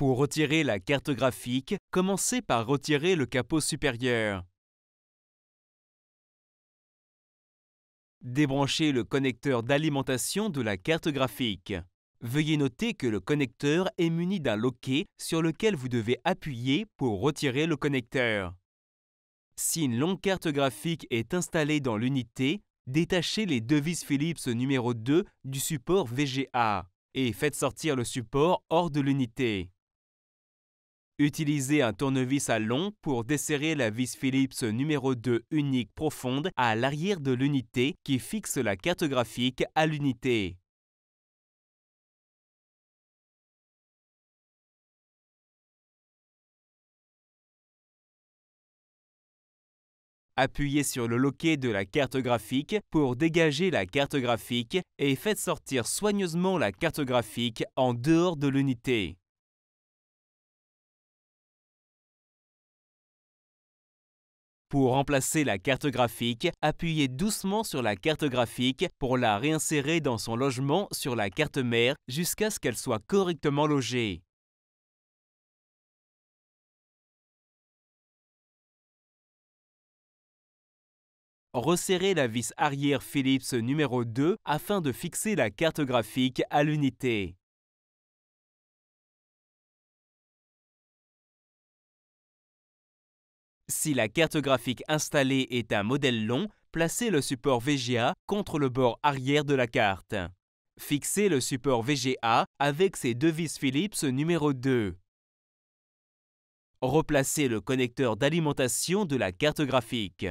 Pour retirer la carte graphique, commencez par retirer le capot supérieur. Débranchez le connecteur d'alimentation de la carte graphique. Veuillez noter que le connecteur est muni d'un loquet sur lequel vous devez appuyer pour retirer le connecteur. Si une longue carte graphique est installée dans l'unité, détachez les devises Philips numéro 2 du support VGA et faites sortir le support hors de l'unité. Utilisez un tournevis à long pour desserrer la vis Philips numéro 2 unique profonde à l'arrière de l'unité qui fixe la carte graphique à l'unité. Appuyez sur le loquet de la carte graphique pour dégager la carte graphique et faites sortir soigneusement la carte graphique en dehors de l'unité. Pour remplacer la carte graphique, appuyez doucement sur la carte graphique pour la réinsérer dans son logement sur la carte mère jusqu'à ce qu'elle soit correctement logée. Resserrez la vis arrière Philips numéro 2 afin de fixer la carte graphique à l'unité. Si la carte graphique installée est un modèle long, placez le support VGA contre le bord arrière de la carte. Fixez le support VGA avec ses deux vis numéro 2. Replacez le connecteur d'alimentation de la carte graphique.